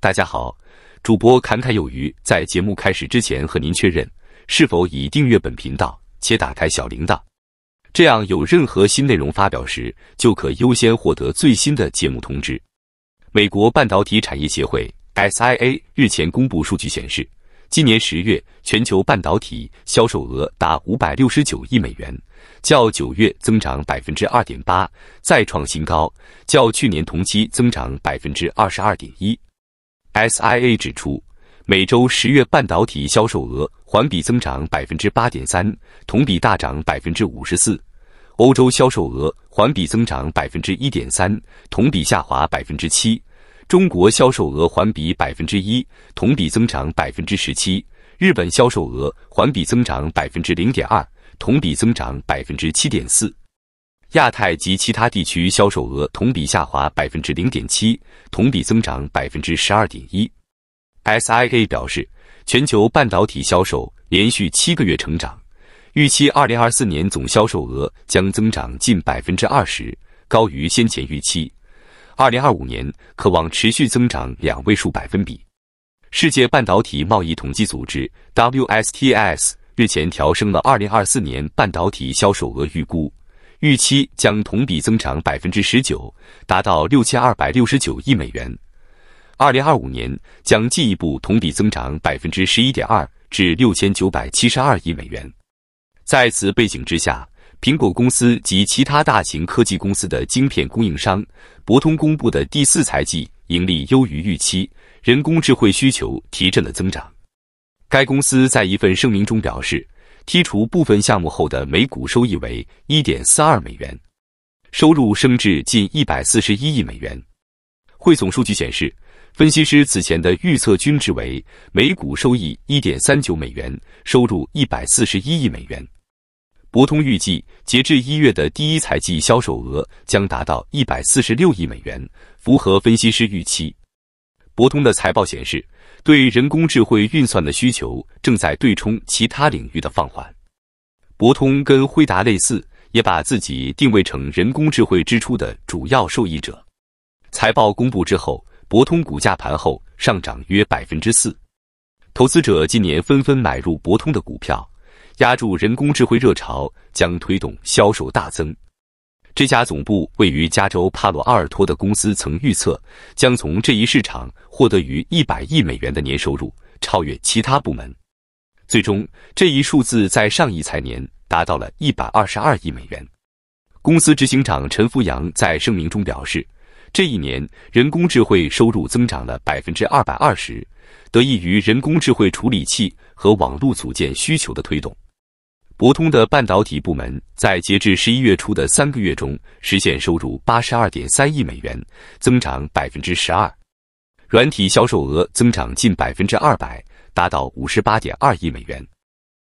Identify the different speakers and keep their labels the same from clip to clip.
Speaker 1: 大家好，主播侃侃有余。在节目开始之前，和您确认是否已订阅本频道且打开小铃铛，这样有任何新内容发表时，就可优先获得最新的节目通知。美国半导体产业协会 SIA 日前公布数据显示，今年十月全球半导体销售额达五百六十九亿美元，较九月增长百分之二点八，再创新高，较去年同期增长百分之二十二点一。SIA 指出，每周十月半导体销售额环比增长百分之八点三，同比大涨百分之五十四。欧洲销售额环比增长百分之一点三，同比下滑百分之七。中国销售额环比百分之一，同比增长百分之十七。日本销售额环比增长百分之零点二，同比增长百分之七点四。亚太及其他地区销售额同比下滑百分之零点七，同比增长百分之十二点一。SIA 表示，全球半导体销售连续七个月成长，预期二零二四年总销售额将增长近百分之二十，高于先前预期。二零二五年可望持续增长两位数百分比。世界半导体贸易统计组织 WSTS 日前调升了二零二四年半导体销售额预估。预期将同比增长百分之十九，达到六千二百六十九亿美元。二零二五年将进一步同比增长百分之十一点二，至六千九百七十二亿美元。在此背景之下，苹果公司及其他大型科技公司的晶片供应商博通公布的第四财季盈利优于预期，人工智慧需求提振了增长。该公司在一份声明中表示。剔除部分项目后的每股收益为一点四二美元，收入升至近一百四十一亿美元。汇总数据显示，分析师此前的预测均值为每股收益一点三九美元，收入一百四十一亿美元。博通预计，截至一月的第一财季销售额将达到一百四十六亿美元，符合分析师预期。博通的财报显示。对人工智慧运算的需求正在对冲其他领域的放缓。博通跟辉达类似，也把自己定位成人工智慧支出的主要受益者。财报公布之后，博通股价盘后上涨约百分之四。投资者今年纷纷买入博通的股票，压住人工智慧热潮将推动销售大增。这家总部位于加州帕洛阿尔托的公司曾预测将从这一市场获得逾100亿美元的年收入，超越其他部门。最终，这一数字在上一财年达到了122亿美元。公司执行长陈福阳在声明中表示，这一年人工智慧收入增长了220%，得益于人工智慧处理器和网络组件需求的推动。博通的半导体部门在截至十一月初的三个月中，实现收入八十二点三亿美元，增长百分之十二；软体销售额增长近百分之二百，达到五十八点二亿美元。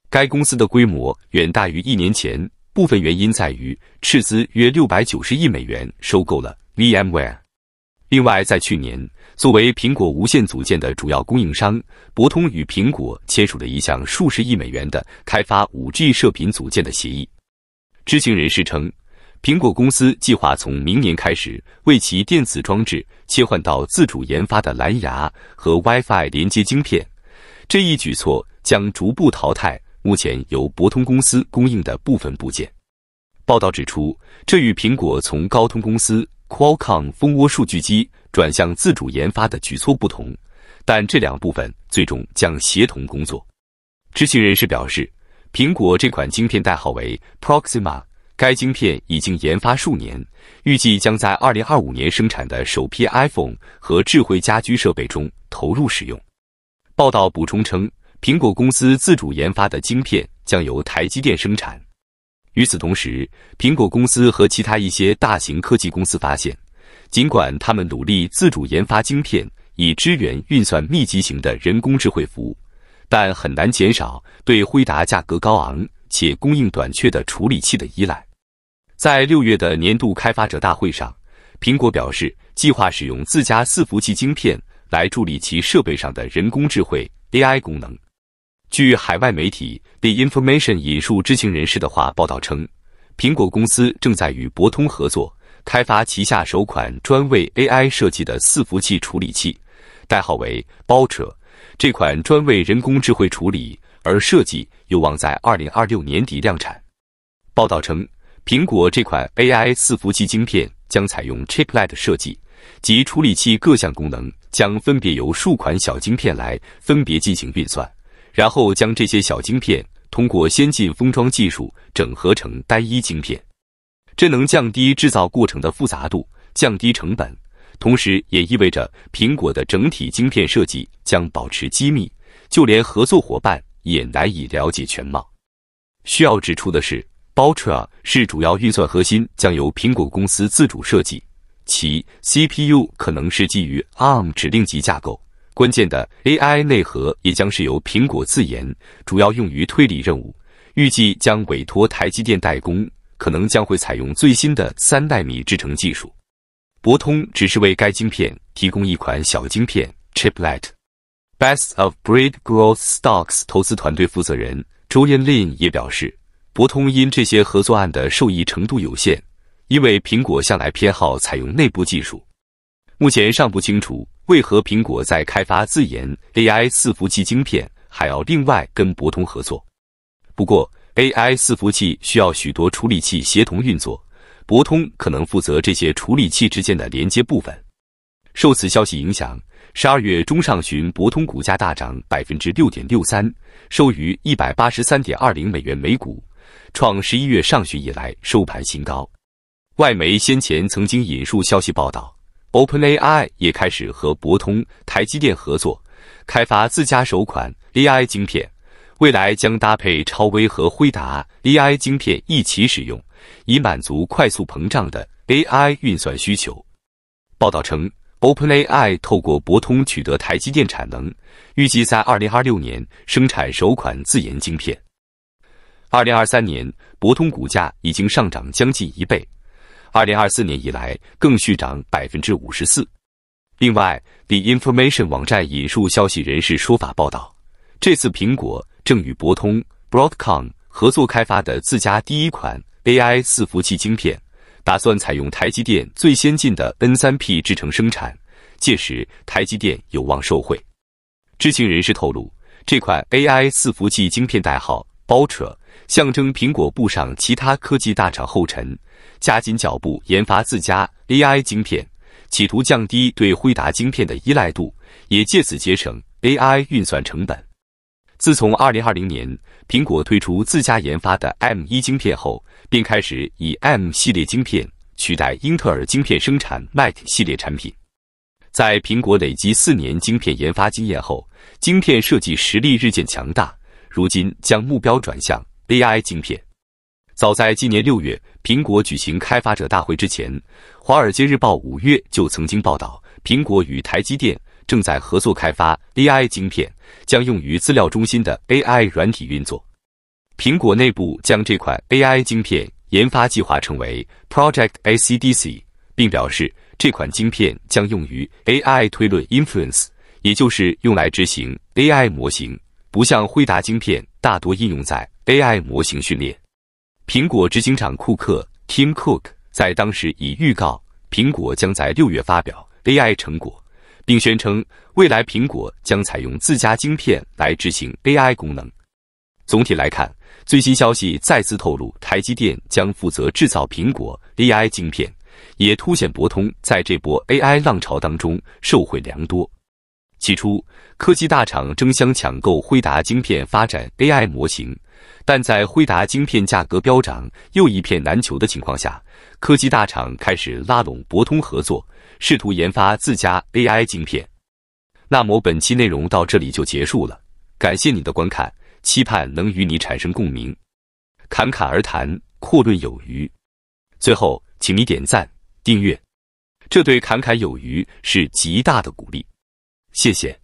Speaker 1: 该公司的规模远大于一年前，部分原因在于斥资约六百九十亿美元收购了 VMware。另外，在去年，作为苹果无线组件的主要供应商，博通与苹果签署了一项数十亿美元的开发 5G 射频组件的协议。知情人士称，苹果公司计划从明年开始为其电子装置切换到自主研发的蓝牙和 WiFi 连接晶片。这一举措将逐步淘汰目前由博通公司供应的部分部件。报道指出，这与苹果从高通公司。Qualcomm 蜂窝数据机转向自主研发的举措不同，但这两部分最终将协同工作。知情人士表示，苹果这款晶片代号为 Proxima，该晶片已经研发数年，预计将在2025年生产的首批 iPhone 和智慧家居设备中投入使用。报道补充称，苹果公司自主研发的晶片将由台积电生产。与此同时，苹果公司和其他一些大型科技公司发现，尽管他们努力自主研发晶片以支援运算密集型的人工智慧服务，但很难减少对辉达价格高昂且供应短缺的处理器的依赖。在六月的年度开发者大会上，苹果表示计划使用自家伺服器晶片来助力其设备上的人工智慧 AI 功能。据海外媒体 The Information 引述知情人士的话报道称，苹果公司正在与博通合作开发旗下首款专为 AI 设计的伺服器处理器，代号为 Bolter。这款专为人工智慧处理而设计，有望在二零二六年底量产。报道称，苹果这款 AI 四服器晶片将采用 Chiplet 设计，及处理器各项功能将分别由数款小晶片来分别进行运算。然后将这些小晶片通过先进封装技术整合成单一晶片，这能降低制造过程的复杂度，降低成本，同时也意味着苹果的整体晶片设计将保持机密，就连合作伙伴也难以了解全貌。需要指出的是，Boltar 是主要运算核心，将由苹果公司自主设计，其 CPU 可能是基于 ARM 指令集架构。关键的 AI 内核也将是由苹果自研，主要用于推理任务，预计将委托台积电代工，可能将会采用最新的三代米制程技术。博通只是为该晶片提供一款小晶片 Chiplet。Best of Breed Growth Stocks 投资团队负责人 j i a n Lin 也表示，博通因这些合作案的受益程度有限，因为苹果向来偏好采用内部技术，目前尚不清楚。为何苹果在开发自研 AI 四服器晶片，还要另外跟博通合作？不过，AI 四服器需要许多处理器协同运作，博通可能负责这些处理器之间的连接部分。受此消息影响，十二月中上旬，博通股价大涨百分之六点六三，收于一百八十三点二零美元每股，创十一月上旬以来收盘新高。外媒先前曾经引述消息报道。OpenAI 也开始和博通、台积电合作，开发自家首款 AI 晶片，未来将搭配超威和辉达 AI 晶片一起使用，以满足快速膨胀的 AI 运算需求。报道称，OpenAI 透过博通取得台积电产能，预计在2026年生产首款自研晶片。2023年，博通股价已经上涨将近一倍。二零二四年以来，更续涨百分之五十四。另外，The Information 网站引述消息人士说法报道，这次苹果正与博通 （Broadcom） 合作开发的自家第一款 AI 伺服器晶片，打算采用台积电最先进的 N3P 制程生产，届时台积电有望受惠。知情人士透露，这款 AI 伺服器晶片代号 b o l t a 象征苹果步上其他科技大厂后尘，加紧脚步研发自家 AI 芯片，企图降低对辉达晶片的依赖度，也借此节省 AI 运算成本。自从2020年苹果推出自家研发的 M1 芯片后，便开始以 M 系列晶片取代英特尔晶片生产 Mac 系列产品。在苹果累积四年晶片研发经验后，晶片设计实力日渐强大，如今将目标转向。AI 晶片，早在今年六月，苹果举行开发者大会之前，《华尔街日报》五月就曾经报道，苹果与台积电正在合作开发 AI 晶片，将用于资料中心的 AI 软体运作。苹果内部将这款 AI 晶片研发计划称为 Project ACDC，并表示这款晶片将用于 AI 推论 Inference，也就是用来执行 AI 模型，不像辉达晶片。大多应用在 AI 模型训练。苹果执行长库克 Tim Cook 在当时已预告，苹果将在六月发表 AI 成果，并宣称未来苹果将采用自家晶片来执行 AI 功能。总体来看，最新消息再次透露台积电将负责制造苹果 AI 晶片，也凸显博通在这波 AI 浪潮当中受惠良多。起初，科技大厂争相抢购辉达晶片，发展 AI 模型。但在辉达晶片价格飙涨，又一片难求的情况下，科技大厂开始拉拢博通合作，试图研发自家 AI 晶片。那么本期内容到这里就结束了，感谢你的观看，期盼能与你产生共鸣。侃侃而谈，阔论有余。最后，请你点赞、订阅，这对侃侃有余是极大的鼓励。谢谢。